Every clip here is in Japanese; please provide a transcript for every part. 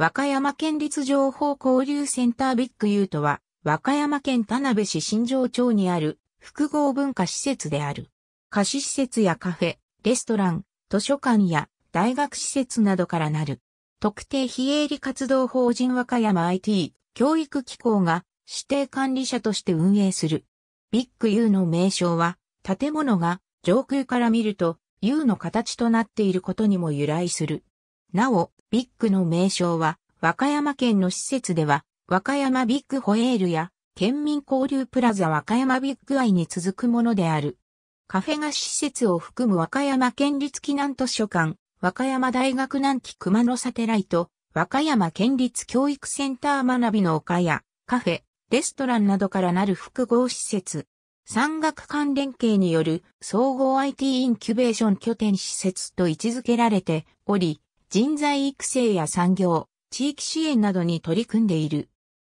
和歌山県立情報交流センタービッグユーとは、和歌山県田辺市新城町にある複合文化施設である。貸し施設やカフェ、レストラン、図書館や大学施設などからなる。特定非営利活動法人和歌山 IT 教育機構が指定管理者として運営する。ビッグユーの名称は、建物が上空から見ると U の形となっていることにも由来する。なお、ビッグの名称は、和歌山県の施設では、和歌山ビッグホエールや、県民交流プラザ和歌山ビッグアイに続くものである。カフェが施設を含む和歌山県立機南図書館、和歌山大学南紀熊野サテライト、和歌山県立教育センター学びの丘や、カフェ、レストランなどからなる複合施設。産学関連系による総合 IT インキュベーション拠点施設と位置づけられており、人材育成や産業、地域支援などに取り組んでいる。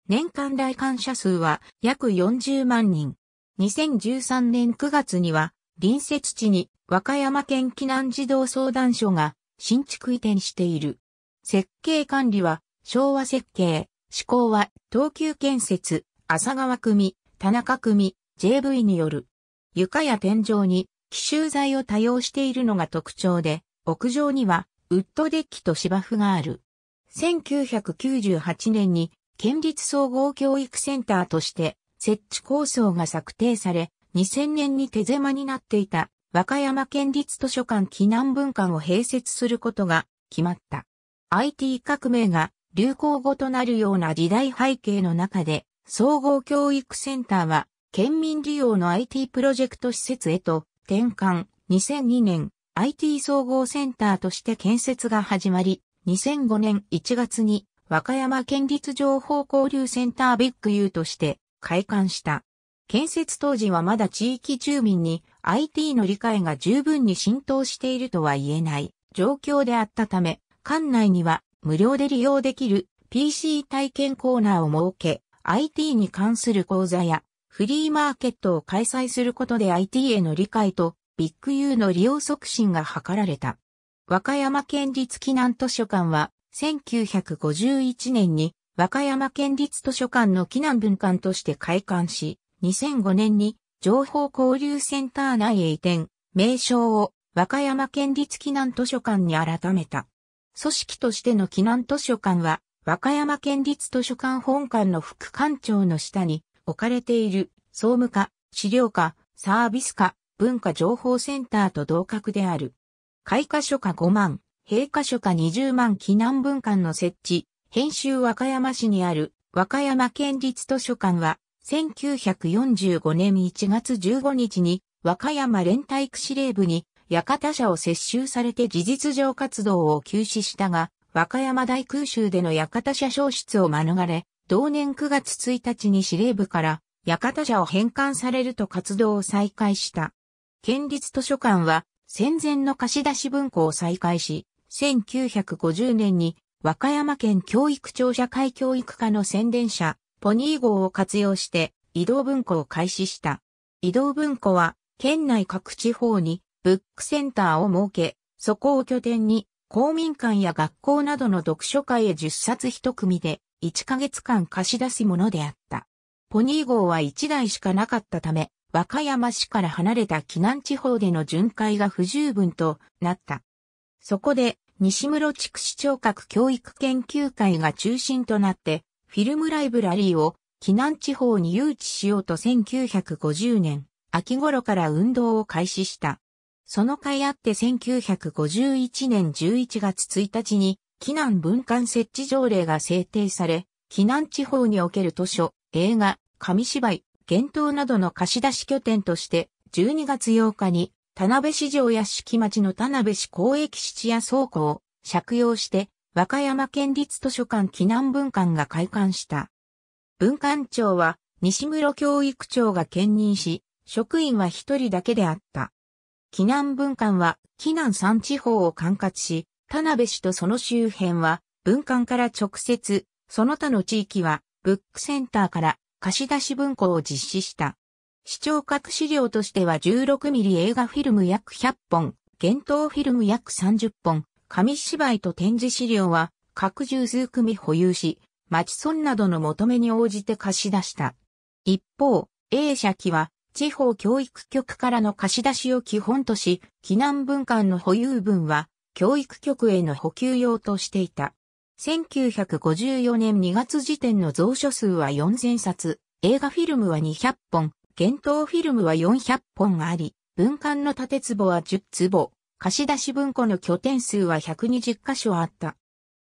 年間来館者数は約40万人。2013年9月には、隣接地に和歌山県避難児童相談所が新築移転している。設計管理は昭和設計、施工は東急建設、浅川組、田中組、JV による。床や天井に奇襲材を多用しているのが特徴で、屋上にはウッドデッキと芝生がある。1998年に県立総合教育センターとして設置構想が策定され、2000年に手狭になっていた和歌山県立図書館避難文館を併設することが決まった。IT 革命が流行語となるような時代背景の中で、総合教育センターは県民利用の IT プロジェクト施設へと転換2002年 IT 総合センターとして建設が始まり、2005年1月に和歌山県立情報交流センタービッグ U として開館した。建設当時はまだ地域住民に IT の理解が十分に浸透しているとは言えない状況であったため、館内には無料で利用できる PC 体験コーナーを設け、IT に関する講座やフリーマーケットを開催することで IT への理解とビッグ U の利用促進が図られた。和歌山県立避難図書館は、1951年に和歌山県立図書館の避難文館として開館し、2005年に情報交流センター内へ移転、名称を和歌山県立避難図書館に改めた。組織としての避難図書館は、和歌山県立図書館本館の副館長の下に置かれている総務課、資料課、サービス課、文化情報センターと同格である。開花書か5万、閉花書か20万記難文館の設置、編集和歌山市にある和歌山県立図書館は、1945年1月15日に和歌山連体育司令部に館社を接収されて事実上活動を休止したが、和歌山大空襲での館社消失を免れ、同年9月1日に司令部から館社を返還されると活動を再開した。県立図書館は戦前の貸し出し文庫を再開し、1950年に和歌山県教育庁社会教育課の宣伝者、ポニー号を活用して移動文庫を開始した。移動文庫は県内各地方にブックセンターを設け、そこを拠点に公民館や学校などの読書会へ10冊1組で1ヶ月間貸し出すものであった。ポニー号は1台しかなかったため、和歌山市から離れた避南地方での巡回が不十分となった。そこで、西室地区市聴覚教育研究会が中心となって、フィルムライブラリーを避南地方に誘致しようと1950年、秋頃から運動を開始した。その会あって1951年11月1日に、避難文館設置条例が制定され、避難地方における図書、映画、紙芝居、厳冬などの貸し出し拠点として、12月8日に、田辺市場や敷町の田辺市公益質や倉庫を借用して、和歌山県立図書館避難文館が開館した。文館長は西室教育長が兼任し、職員は一人だけであった。避難文館は、避難産地方を管轄し、田辺市とその周辺は、文館から直接、その他の地域は、ブックセンターから貸し出し文庫を実施した。視聴覚資料としては1 6ミリ映画フィルム約100本、幻灯フィルム約30本、紙芝居と展示資料は各十数組保有し、町村などの求めに応じて貸し出した。一方、A 社記は地方教育局からの貸し出しを基本とし、避難文館の保有分は教育局への補給用としていた。1954年2月時点の蔵書数は4000冊、映画フィルムは200本、幻灯フィルムは400本あり、文館の建壺は10坪、貸し出し文庫の拠点数は120箇所あった。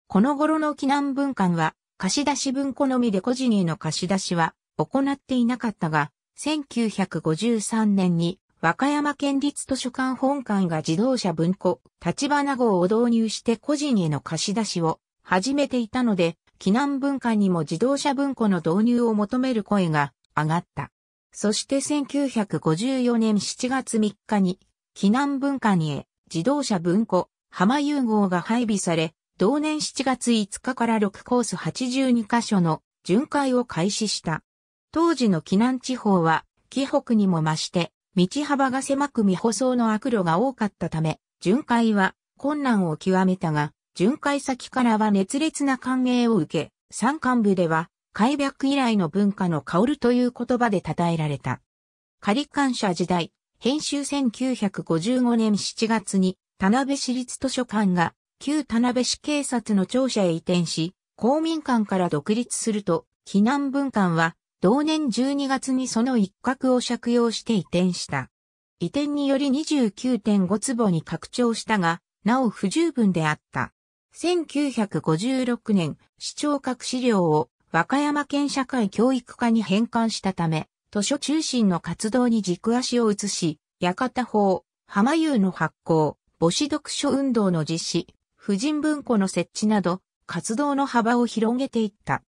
この頃の避難文館は、貸し出し文庫のみで個人への貸し出しは行っていなかったが、1953年に和歌山県立図書館本館が自動車文庫、立花号を導入して個人への貸し出しを始めていたので、避難文化にも自動車文庫の導入を求める声が上がった。そして1954年7月3日に、避難文化にへ自動車文庫浜融合が配備され、同年7月5日から6コース82カ所の巡回を開始した。当時の避難地方は、紀北にも増して、道幅が狭く未舗装の悪路が多かったため、巡回は困難を極めたが、巡回先からは熱烈な歓迎を受け、山間部では、開闢以来の文化の薫るという言葉で称えられた。仮感謝時代、編集1955年7月に、田辺市立図書館が、旧田辺市警察の庁舎へ移転し、公民館から独立すると、避難文館は、同年12月にその一角を借用して移転した。移転により29.5坪に拡張したが、なお不十分であった。1956年、市長各資料を和歌山県社会教育課に返還したため、図書中心の活動に軸足を移し、館法、浜湯の発行、母子読書運動の実施、婦人文庫の設置など、活動の幅を広げていった。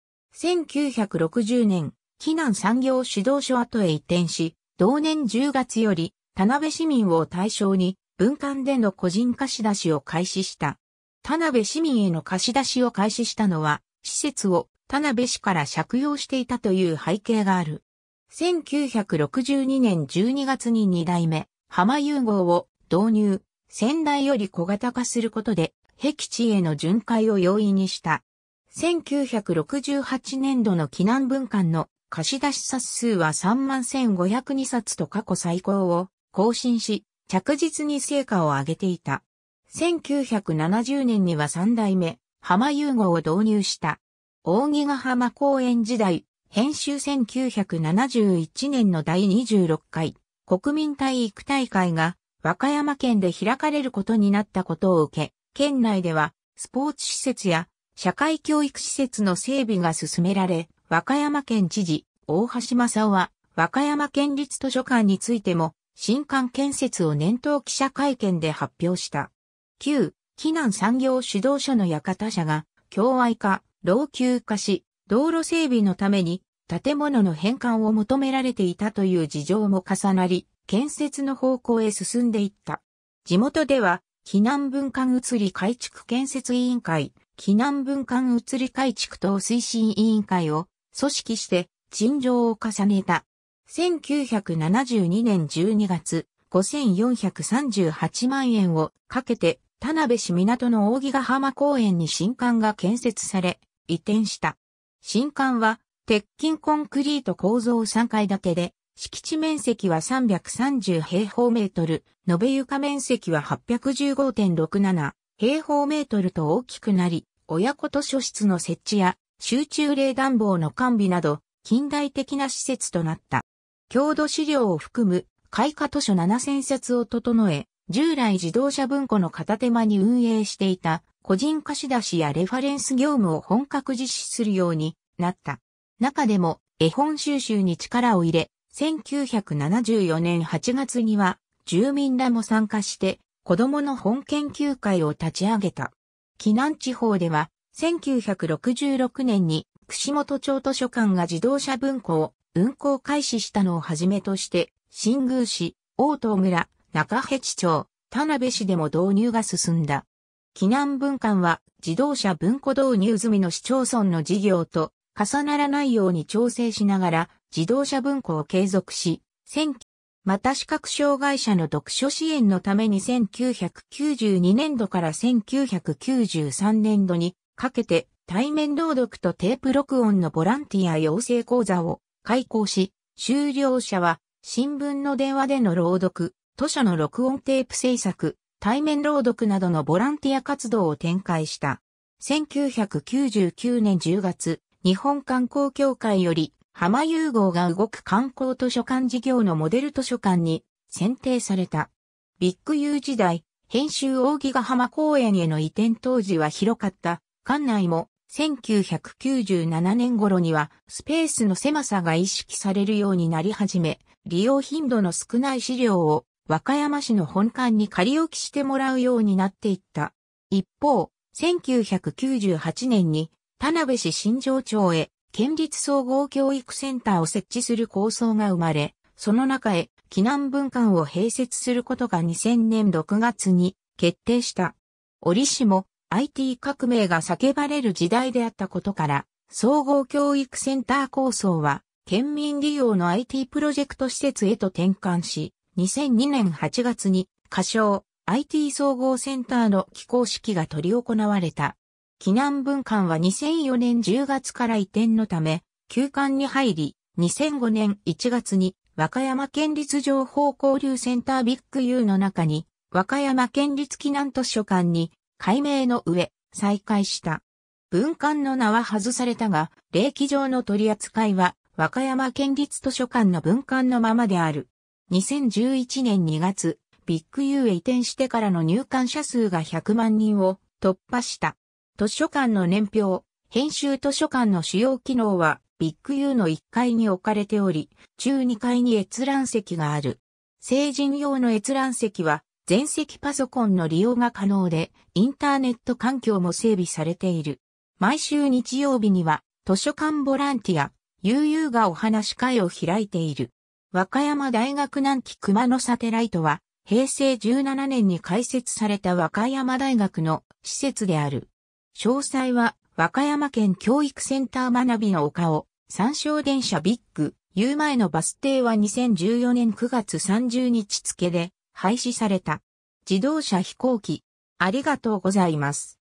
1960年、避難産業指導所跡へ移転し、同年10月より、田辺市民を対象に、文館での個人貸し出しを開始した。田辺市民への貸し出しを開始したのは、施設を田辺市から借用していたという背景がある。1962年12月に2代目、浜融合を導入、仙台より小型化することで、壁地への巡回を容易にした。1968年度の避難分館の貸し出し冊数は31,502冊と過去最高を更新し、着実に成果を上げていた。1970年には3代目、浜融合を導入した。大木ヶ浜公園時代、編集1971年の第26回、国民体育大会が、和歌山県で開かれることになったことを受け、県内では、スポーツ施設や、社会教育施設の整備が進められ、和歌山県知事、大橋正夫は、和歌山県立図書館についても、新館建設を年頭記者会見で発表した。9、避難産業指導者の館社が、境愛化、老朽化し、道路整備のために、建物の返還を求められていたという事情も重なり、建設の方向へ進んでいった。地元では、避難文化移り改築建設委員会、避難文化移り改築等推進委員会を組織して陳情を重ねた。1972年12月、5438万円をかけて田辺市港の扇ヶ浜公園に新館が建設され、移転した。新館は、鉄筋コンクリート構造3階建てで、敷地面積は330平方メートル、延べ床面積は815.67平方メートルと大きくなり、親子図書室の設置や集中冷暖房の完備など、近代的な施設となった。郷土資料を含む、開花図書7000冊を整え、従来自動車文庫の片手間に運営していた個人貸し出しやレファレンス業務を本格実施するようになった。中でも絵本収集に力を入れ、1974年8月には住民らも参加して子供の本研究会を立ち上げた。避南地方では1966年に串本町図書館が自動車文庫を運行開始したのをはじめとして、新宮市、大東村、中辺地町、田辺市でも導入が進んだ。避難分館は自動車文庫導入済みの市町村の事業と重ならないように調整しながら自動車文庫を継続し、また視覚障害者の読書支援のために1992年度から1993年度にかけて対面朗読とテープ録音のボランティア養成講座を開講し、修了者は新聞の電話での朗読、図書の録音テープ制作、対面朗読などのボランティア活動を展開した。1999年10月、日本観光協会より、浜融合が動く観光図書館事業のモデル図書館に選定された。ビッグ U 時代、編集大木ヶ浜公園への移転当時は広かった。館内も1997年頃にはスペースの狭さが意識されるようになり始め、利用頻度の少ない資料を和歌山市の本館に仮置きしてもらうようになっていった。一方、1998年に田辺市新城町へ県立総合教育センターを設置する構想が生まれ、その中へ避難文館を併設することが2000年6月に決定した。折しも IT 革命が叫ばれる時代であったことから、総合教育センター構想は県民利用の IT プロジェクト施設へと転換し、2002年8月に、歌唱 IT 総合センターの起工式が執り行われた。紀南文館は2004年10月から移転のため、休館に入り、2005年1月に和歌山県立情報交流センタービッグ U の中に、和歌山県立紀南図書館に改名の上、再開した。文館の名は外されたが、霊気上の取り扱いは和歌山県立図書館の文館のままである。2011年2月、ビッグ U へ移転してからの入館者数が100万人を突破した。図書館の年表、編集図書館の主要機能はビッグ U の1階に置かれており、中2階に閲覧席がある。成人用の閲覧席は全席パソコンの利用が可能で、インターネット環境も整備されている。毎週日曜日には図書館ボランティア、UU がお話会を開いている。和歌山大学南紀熊野サテライトは、平成17年に開設された和歌山大学の施設である。詳細は、和歌山県教育センター学びの丘を、参照電車ビッグ、言う前のバス停は2014年9月30日付で廃止された。自動車飛行機。ありがとうございます。